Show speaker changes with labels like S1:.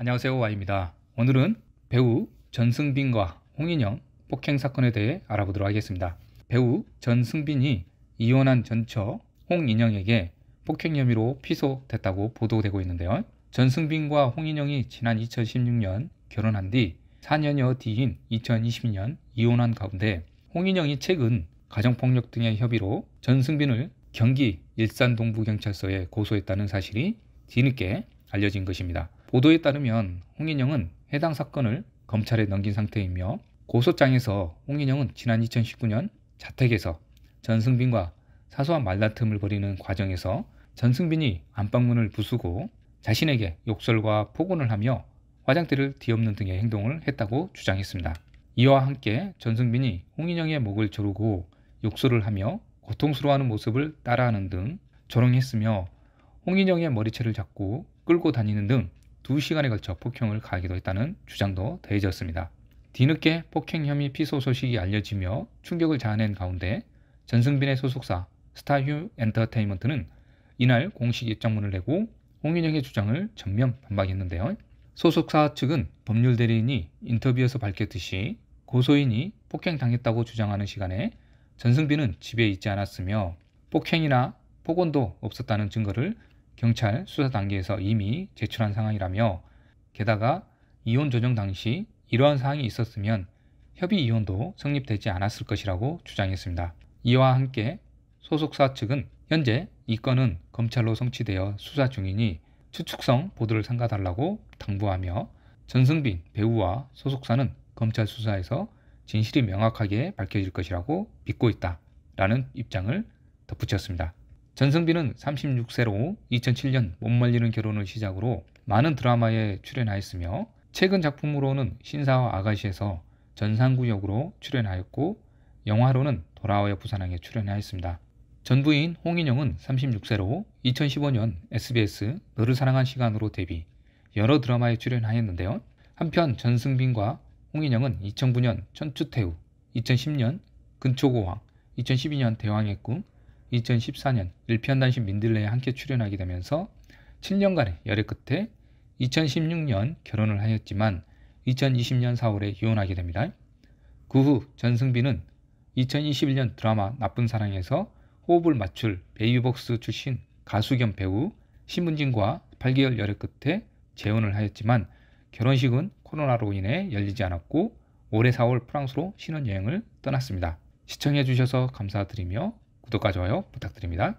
S1: 안녕하세요 와입니다 이 오늘은 배우 전승빈과 홍인영 폭행 사건에 대해 알아보도록 하겠습니다 배우 전승빈이 이혼한 전처 홍인영에게 폭행 혐의로 피소됐다고 보도되고 있는데요 전승빈과 홍인영이 지난 2016년 결혼한 뒤 4년여 뒤인 2022년 이혼한 가운데 홍인영이 최근 가정폭력 등의 혐의로 전승빈을 경기 일산 동부경찰서에 고소했다는 사실이 뒤늦게 알려진 것입니다. 보도에 따르면 홍인영은 해당 사건을 검찰에 넘긴 상태이며 고소장에서 홍인영은 지난 2019년 자택에서 전승빈과 사소한 말다툼을 벌이는 과정에서 전승빈이 안방문을 부수고 자신에게 욕설과 폭언을 하며 화장대를 뒤엎는 등의 행동을 했다고 주장했습니다. 이와 함께 전승빈이 홍인영의 목을 조르고 욕설을 하며 고통스러워하는 모습을 따라하는 등 조롱했으며 홍인영의 머리채를 잡고 끌고 다니는 등 2시간에 걸쳐 폭행을 가하기도 했다는 주장도 더해졌습니다. 뒤늦게 폭행 혐의 피소 소식이 알려지며 충격을 자아낸 가운데 전승빈의 소속사 스타휴 엔터테인먼트는 이날 공식 입장문을 내고 홍윤영의 주장을 전면 반박했는데요. 소속사 측은 법률 대리인이 인터뷰에서 밝혔듯이 고소인이 폭행당했다고 주장하는 시간에 전승빈은 집에 있지 않았으며 폭행이나 폭언도 없었다는 증거를 경찰 수사 단계에서 이미 제출한 상황이라며 게다가 이혼 조정 당시 이러한 사항이 있었으면 협의 이혼도 성립되지 않았을 것이라고 주장했습니다. 이와 함께 소속사 측은 현재 이 건은 검찰로 성취되어 수사 중이니 추측성 보도를 삼가달라고 당부하며 전승빈 배우와 소속사는 검찰 수사에서 진실이 명확하게 밝혀질 것이라고 믿고 있다 라는 입장을 덧붙였습니다. 전승빈은 36세로 2007년 못 말리는 결혼을 시작으로 많은 드라마에 출연하였으며 최근 작품으로는 신사와 아가씨에서 전상구 역으로 출연하였고 영화로는 돌아와요 부산항에 출연하였습니다. 전부인 홍인영은 36세로 2015년 SBS 너를 사랑한 시간으로 데뷔 여러 드라마에 출연하였는데요. 한편 전승빈과 홍인영은 2009년 천추태우, 2010년 근초고왕, 2012년 대왕의 꿈, 2014년 1편 단신 민들레에 함께 출연하게 되면서 7년간의 열애 끝에 2016년 결혼을 하였지만 2020년 4월에 이혼하게 됩니다. 그 후 전승빈은 2021년 드라마 나쁜 사랑에서 호흡을 맞출 베이비복스 출신 가수 겸 배우 신문진과 8개월 열애 끝에 재혼을 하였지만 결혼식은 코로나로 인해 열리지 않았고 올해 4월 프랑스로 신혼여행을 떠났습니다. 시청해주셔서 감사드리며 구독과 좋아요 부탁드립니다.